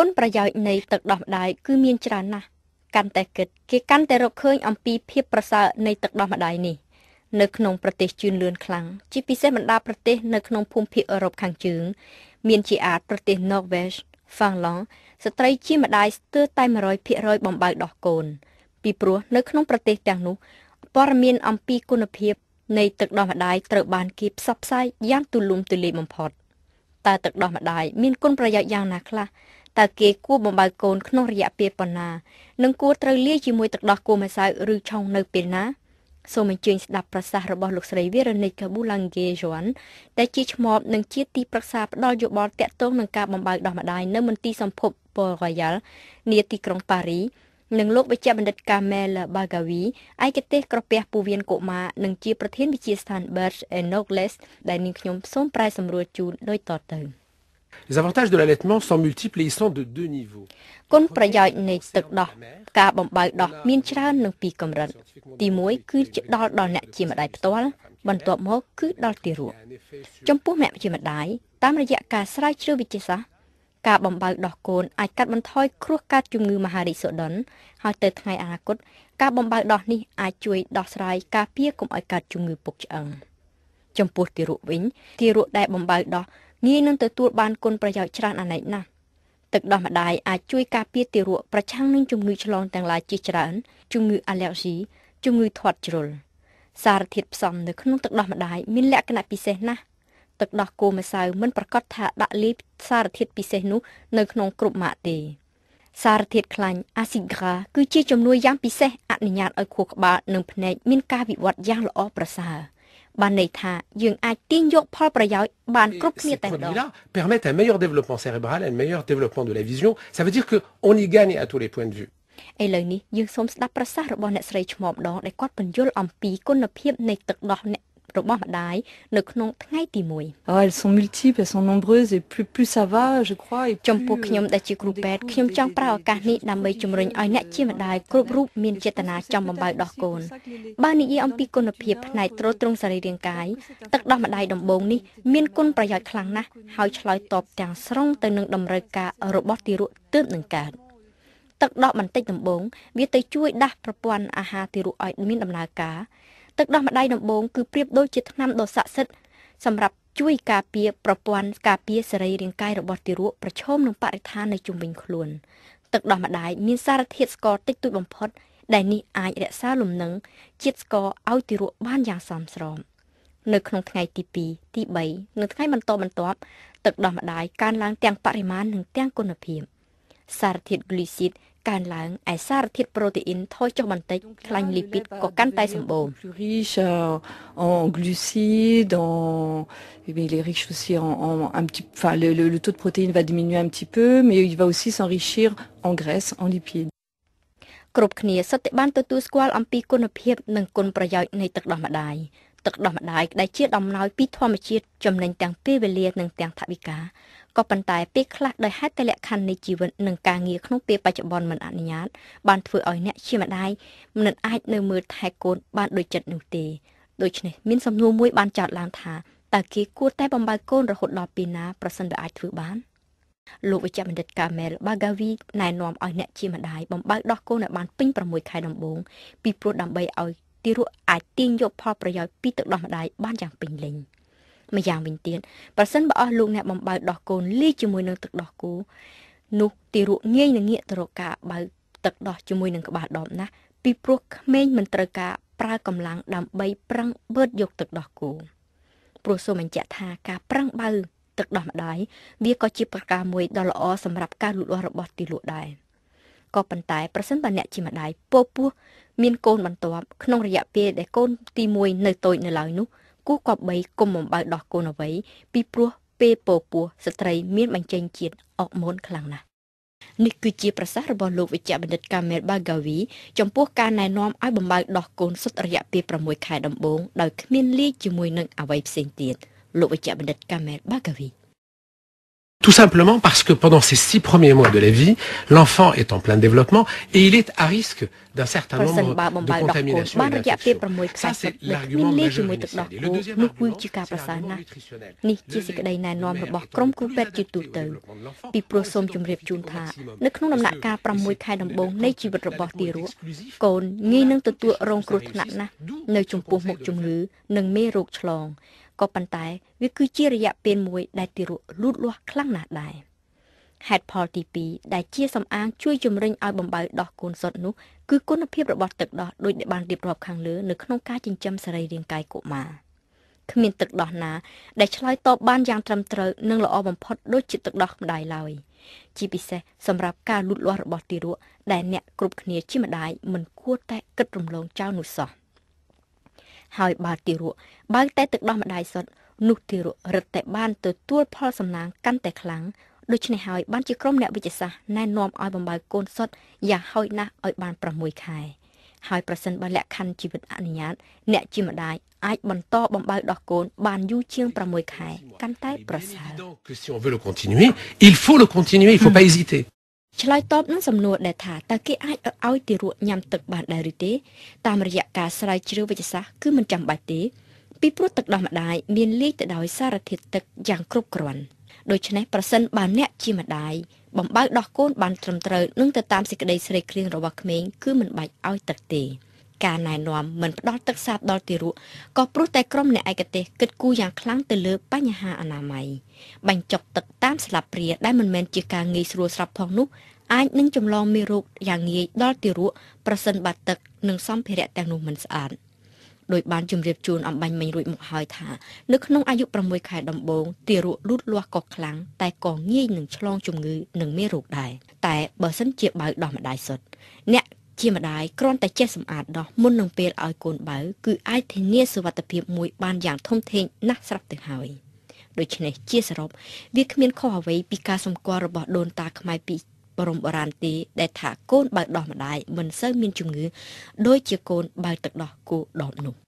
គុណប្រយោជន៍នៃទឹកដោះម្ដាយគឺមានច្រើនណាស់កាន់តែគិតគេកាន់តែរកឃើញអំពីភាពប្រសើរនៃទឹកដោះម្ដាយនេះនៅក្នុងប្រទេសជឿនលឿនខ្លាំងជាពិសេសបណ្ដាប្រទេសនៅក្នុងភូមិភាគអឺរ៉ុបខាងជើងមានជាអាចប្រទេស Norway ហ្វាំងឡង់ស្ត្រីជាម្ដាយស្ទើរតែ100%បំបៅដោះកូន ពីព្រោះនៅក្នុងប្រទេសទាំងនោះព័ត៌មានអំពីគុណភាពនៃទឹកដោះម្ដាយត្រូវបានគេផ្សព្វផ្សាយយ៉ាងទូលំទូលាយបំផុតតើទឹកដោះម្ដាយមានគុណប្រយោជន៍យ៉ាងណាខ្លះតើគេគួរបំបើកូនក្នុងរយៈពេលប៉ុណ្ណានិងគួរត្រូវលាយជាមួយទឹកដោះគោម្សៅឬឆុងនៅពេលណាសូមអញ្ជើញស្ដាប់ប្រសាសន៍របស់លោកស្រីវីរ៉ូនិកប៊ូឡាំងហ្គេយွမ်းដែលជាឈ្មោះនឹងជាទីប្រឹក្សាផ្ដល់យោបល់តាក់ទងនឹងការបំបើកដោះម្ដាយនៅមន្ទីរសម្ភពពលរ៉ាយ៉ាល់នាទីក្រុងប៉ារីនិងលោកវេជ្ជបណ្ឌិតកាមែលបាហ្កាវីឯកទេសក្រពះពូវៀនកុមារនិងជាប្រធានវិទ្យាស្ថាន Birch and Nobles ដែលនាងខ្ញុំសូមប្រែសម្រួលជូនដូចតទៅ។ Les avantages de l'allaitement sont multiples et ils sont de deux niveaux. គុណប្រយោជន៍នៃទឹកដោះការបំបៅដោះមានច្រើននៅពីរកម្រិតទី1គឺជាដល់ដល់អ្នកជាម្ដាយផ្ទាល់បន្ទាប់មកគឺដល់ទារកចំពោះអ្នកជាម្ដាយតាមរយៈការស្រាវជ្រាវវិទ្យាសាស្ត្រការបំបៅដោះកូនអាចកាត់បន្ថយគ្រោះកាត់ជំងឺមហារីកសូដិនហើយទៅថ្ងៃអនាគតការបំបៅដោះនេះអាចជួយដោះស្រាយការពារកុំឲ្យកើតជំងឺពុកឆ្អឹងចំពោះទារកវិញទារកដែលបំបៅដោះងាយនឹងទទួលបានគុណប្រយោជន៍ច្រើនអនេកណាស់ទឹកដោះម្ដាយអាចជួយការពារទារកប្រឆាំងនឹងជំងឺឆ្លងទាំងឡាយជាច្រើនជំងឺអាឡែស៊ីជំងឺធាត់ជ្រុលសារធាតុផ្សំនៅក្នុងទឹកដោះម្ដាយមានលក្ខណៈពិសេសណាស់ទឹកដោះគោម្សៅមិនប្រកាសថាដាក់លាយសារធាតុពិសេសនោះនៅក្នុងគ្រប់ម៉ាកទេសារធាតុខ្លាញ់អាស៊ីក្រាគឺជាជំនួយយ៉ាងពិសេសអនុញ្ញាតឲ្យខួរក្បាលនិងភ្នែកមានការវិវត្តយ៉ាងល្អប្រសើរ។បានន័យថាយើងអាចទាញយកផលប្រយោជន៍បានគ្រប់គ្នាតែម្ដង permettent un meilleur développement cérébral et un meilleur développement de la vision ça veut dire que on y gagne à tous les points de vue ឥឡូវនេះយើងសូមស្ដាប់ប្រសាសន៍របស់អ្នកស្រីឈ្មោះម្ដងដែលគាត់បញ្យល់អំពីគុណភាពនៃទឹកដោះអ្នករបស់ម្ដាយនៅក្នុងថ្ងៃទី1 Elles sont multiples, elles sont nombreuses et plus plus ça va, je crois. ចំពោះខ្ញុំដែលជាគ្រូពេទ្យខ្ញុំចង់ប្រើឱកាសនេះដើម្បីជំរុញឲ្យអ្នកជាម្ដាយគ្រប់រូបមានចេតនាចង់បំបៅដោះកូនបើនិយាយអំពីគុណភាពផ្នែកទ្រទ្រង់សរីរាង្គកាយទឹកដោះម្ដាយដំបូងនេះមានគុណប្រយោជន៍ខ្លាំងណាស់ហើយឆ្លើយតបទាំងស្រុងទៅនឹងតម្រូវការរបស់ទារកទើបនឹងកើតទឹកដកបន្តិចដំបូង វាទៅជួយដាស់ប្រព័ន្ធអាហារទារកឲ្យមានដំណើរការទឹកដោះម្ដាយដំបងគឺប្រៀបដូចជាថ្នាំដ៏ស័ក្តិសិទ្ធិសម្រាប់ជួយការពារប្រព័ន្ធការពារសរីរាង្គកាយរបស់ទារកប្រឈមនឹងបរិស្ថាននៅជុំវិញខ្លួន ទឹកដោះម្ដាយមានសារធាតុស្ករតិចតួចបំផុត ដែលនេះអាចរក្សាលំនឹងជាតិស្ករឲ្យទារកបានយ៉ាងសមស្របនៅក្នុងថ្ងៃទី2ទី3និងថ្ងៃបន្តបន្ទាប់ទឹកដោះម្ដាយកើនឡើងទាំងបរិមាណនិងទាំងគុណភាព។សារធាតុ glycid កើនឡើងឯសារធាតុប្រូតេអ៊ីនថយចុះបន្តិចខ្លាញ់លីពីតក៏កាន់តែសម្បូរ riche en glucides en mais il est riche aussi en, en un petit enfin le, le, le taux de protéines va diminuer un petit peu mais il va aussi s'enrichir en graisse en lipides គ្រប់គ្នាសិទ្ធិបានទទួលស្គាល់អំពីគុណភាពនិងគុណប្រយោជន៍នៃទឹកដោះម្ដាយទឹកដោះម្ដាយដែលជាដំណោយពីធម្មជាតិចំណេញទាំងពេលវេលានិងទាំងថវិកាក៏ប៉ុន្តែពេលខ្លះដោយហេតុតែលក្ខខណ្ឌនៃជីវិតនិងការងារក្នុងពេលបច្ចុប្បន្នមិនអនុញ្ញាតបានធ្វើឲ្យអ្នកជាម្ដាយមិនអាចនៅមើលថែកូន បានដូចចិត្តនោះទេដូច្នេះមានសំណួរមួយបានចោទឡើងថាតើគេគួរតែបំបើកូនរហូតដល់ពេលណាប្រសិនបើអាចធ្វើបានលោកវិជ្ជបណ្ឌិតកាមែលបាហ្កាវីណែនាំឲ្យអ្នកជាម្ដាយបំបើកដោះកូនឲ្យបានពេញ6ខែដំបូងពីព្រោះដើម្បីឲ្យទារកអាចទាញយកផលប្រយោជន៍ពីទឹកដោះម្ដាយបានយ៉ាងពេញលេញ។ម្យ៉ាងវិញទៀតប្រសិនបើអស់លោកអ្នកបំបើកដោះកូនលីជាមួយនឹងទឹកដោះគោនោះទារកងាយនឹងងាកទៅរកការបើកទឹកដោះជាមួយនឹងក្បាលដបណាស់ពីព្រោះក្មេងមិនត្រូវការប្រើកម្លាំងដើម្បីប្រឹងបឺតយកទឹកដោះគោព្រោះសូមបញ្ជាក់ថាការប្រឹងបើទឹកដោះម្ដាយវាក៏ជាប្រការមួយដ៏ល្អសម្រាប់ការលូតលាស់របស់ទារកដែរក៏ប៉ុន្តែប្រសិនបើអ្នកជាម្ដាយពោពោះមានកូនបន្ទាប់ក្នុងរយៈពេលដែលកូនទី1នៅតូចនៅឡើយនោះគោះគប្បីគុំបំបៅដោះកូនអ្វីពីព្រោះពេលពពោះស្ត្រីមានបញ្ចេញជាតិអរម៉ូនខ្លាំងណាស់នេះគឺជាប្រសាសន៍របស់លោកវិជ្ជបណ្ឌិតកាមែលបាហ្កាវីចំពោះការណែនាំឲ្យបំបៅដោះកូនសុទ្ធរយៈពេល6ខែដំបូងដោយគ្មានលាយជាមួយនឹងអ្វីផ្សេងទៀតលោកវិជ្ជបណ្ឌិតកាមែលបាហ្កាវី Tout simplement parce que pendant ces six premiers mois de la vie, l'enfant est en plein développement et il est à risque d'un certain nombre de contaminations et d'infections. Ça, c'est l'argument majeur le deuxième argument, c'est l'argument nutritionnel. Le développement de l'enfant est un maximum de contamination ក៏ប៉ុន្តែវាគឺជារយៈពេលមួយដែលទារកលូតលាស់ខ្លាំងណាស់ដែរហេតុផលទី2ដែលជាសំអាងជួយជំរុញឲ្យបំបៅដោះកូនសុទ្ធនោះគឺគុណភាពរបស់ទឹកដោះដូចដែលបានរៀបរាប់ខាងលើនៅក្នុងការចិញ្ចឹមសរីរាង្គកាយកុមារគ្មានទឹកដោះណា ដែលឆ្លើយតបបានយ៉ាងត្រឹមត្រូវនិង ល្អបំផុតដូចជាទឹកដោះម្ដាយឡើយជាពិសេសសម្រាប់ការលូតលាស់របស់ទារកដែលអ្នកគ្រប់គ្នាជាម្ដាយមិនគួរតែគិតរំលងចោលនោះសោះ។ហើយបើទារកបើតែទឹកដោះម្ដាយសុទ្ធនោះទារករឹតតែបានទទួល ផល សំណាងកាន់តែខ្លាំងដូច្នេះហើយបានជាក្រុមអ្នកវិទ្យាសាស្ត្រណែនាំឲ្យបំបើកូនសុទ្ធយ៉ាងហោចណាស់ឲ្យបាន6ខែហើយប្រសិនបើលក្ខខណ្ឌជីវិតអនុញ្ញាត អ្នកជាម្ដាយអាចបន្តបំបើកដោះកូន បានយូរជាង6ខែកាន់តែប្រសើរ que si on veut le continuer il faut le continuer il faut pas hésiter ឆ្លើយតបនឹងសំណួរដែលថាតើគេអាចឲ្យទារកញ៉ាំទឹកបានដែរឬទេតាមរយៈការស្រាវជ្រាវវិទ្យាសាស្ត្រគឺមិនចាំបាច់ទេពីព្រោះទឹកដោះម្ដាយមានលាយទៅដោយសារធាតុទឹកយ៉ាងគ្រប់គ្រាន់ដូច្នេះប្រសិនបើអ្នកជាម្ដាយបំបើកដោះកូនបានត្រឹមត្រូវនឹងទៅតាមសេចក្តីស្រេកឃ្លានរបស់ក្មេងគឺមិនបាច់ឲ្យទឹកទេការណែនាំមិនផ្ដល់ទឹកសាបដល់ទារកក៏ព្រោះតែក្រុមអ្នកឯកទេសគិតគូរយ៉ាងខ្លាំងទៅលើ បញ្ហាអនាម័យបញ្ចុកទឹកតាមស្លាបព្រាដែលមិនមែនជាការងាយស្រួលស្រាប់ផងនោះអាចនឹងចម្លងមេរោគយ៉ាងងាយដល់ទារកប្រសិនបើទឹកនិងសម្ភារៈទាំងនោះមិនស្អាតដោយបានជម្រាបជូនអំបញ្ញមិញរួចមកហើយថានៅក្នុងអាយុ6ខែដំបូងទារកលូតលាស់ក៏ខ្លាំងតែក៏ងាយនឹងឆ្លងជំងឺនិងមេរោគដែរតែបើសិនជាបើកដោះម្ដាយសុទ្ធអ្នកជាម្ដាយគ្រាន់តែចេះសម្អាតដោះមុននឹងពេលឲ្យកូនបើគឺអាចធានាសុវត្ថិភាពមួយបានយ៉ាងធំធេងណាស់ស្រាប់ទៅហើយដូច្នេះជាសរុបវាគ្មានខុសអ្វីពីការសម្គាល់របស់ដូនតាខ្មែរពីបរមបុរាណទេដែលថាកូនបើដោះម្ដាយមិនសូវមានជំងឺដូចជាកូន បើ ទឹកដោះគោដបនោះ